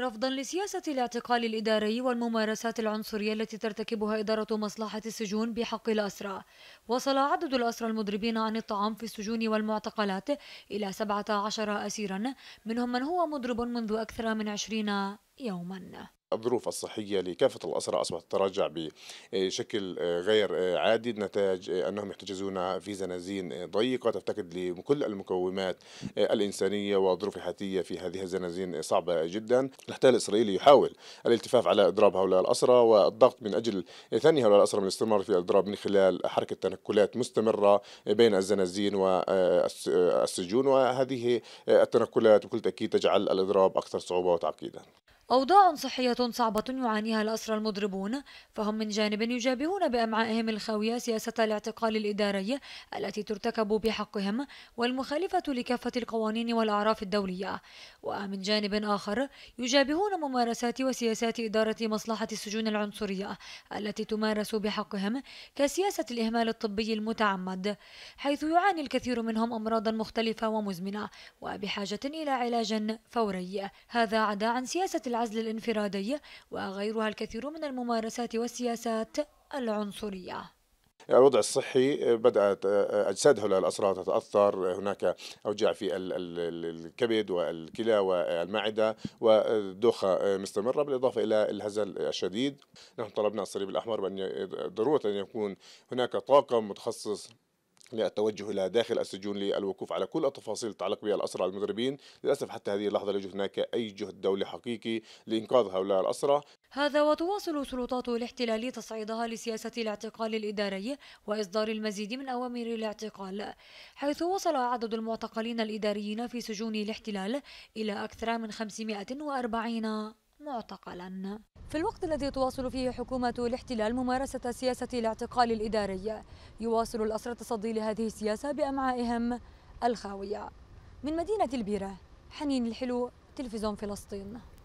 رفضا لسياسة الاعتقال الإداري والممارسات العنصرية التي ترتكبها إدارة مصلحة السجون بحق الأسرى وصل عدد الأسرى المضربين عن الطعام في السجون والمعتقلات إلى 17 أسيرا منهم من هو مضرب منذ أكثر من 20 يوما الظروف الصحية لكافة الأسرى أصبحت تتراجع بشكل آه، غير آه، عادي نتاج آه، أنهم يحتجزون في زنازين ضيقة تفتقد لكل المقومات الإنسانية والظروف الحياتية في هذه الزنازين صعبة جدا الاحتلال الإسرائيلي يحاول الالتفاف على إضراب هؤلاء الأسرى والضغط من أجل ثاني هؤلاء الأسرى من الاستمرار في الإضراب من خلال حركة تنقلات مستمرة بين الزنازين والسجون وهذه التنقلات بكل تأكيد تجعل الإضراب أكثر صعوبة وتعقيدا أوضاع صحية صعبة يعانيها الأسرى المضربون فهم من جانب يجابهون بأمعائهم الخاوية سياسة الاعتقال الإداري التي ترتكب بحقهم والمخالفة لكافة القوانين والأعراف الدولية ومن جانب آخر يجابهون ممارسات وسياسات إدارة مصلحة السجون العنصرية التي تمارس بحقهم كسياسة الإهمال الطبي المتعمد حيث يعاني الكثير منهم أمراضا مختلفة ومزمنة وبحاجة إلى علاج فوري هذا عدا عن سياسة العزل الانفرادي وغيرها الكثير من الممارسات والسياسات العنصريه الوضع الصحي بدأت أجساد هؤلاء الأسرى تتأثر هناك أوجاع في الكبد والكلى والمعدة ودوخة مستمرة بالإضافة إلى الهزل الشديد نحن طلبنا الصليب الأحمر بأن ضرورة أن يكون هناك طاقم متخصص للتوجه الى داخل السجون للوقوف على كل التفاصيل تتعلق بالاسرى المغربين للاسف حتى هذه اللحظه لا يوجد هناك اي جهد دولي حقيقي لانقاذ هؤلاء الاسرى. هذا وتواصل سلطات الاحتلال تصعيدها لسياسه الاعتقال الاداري واصدار المزيد من اوامر الاعتقال، حيث وصل عدد المعتقلين الاداريين في سجون الاحتلال الى اكثر من 540 معتقلا في الوقت الذي تواصل فيه حكومة الاحتلال ممارسة سياسة الاعتقال الإداري يواصل الأسرة التصدي لهذه السياسة بأمعائهم الخاوية من مدينة البيرة حنين الحلو تلفزيون فلسطين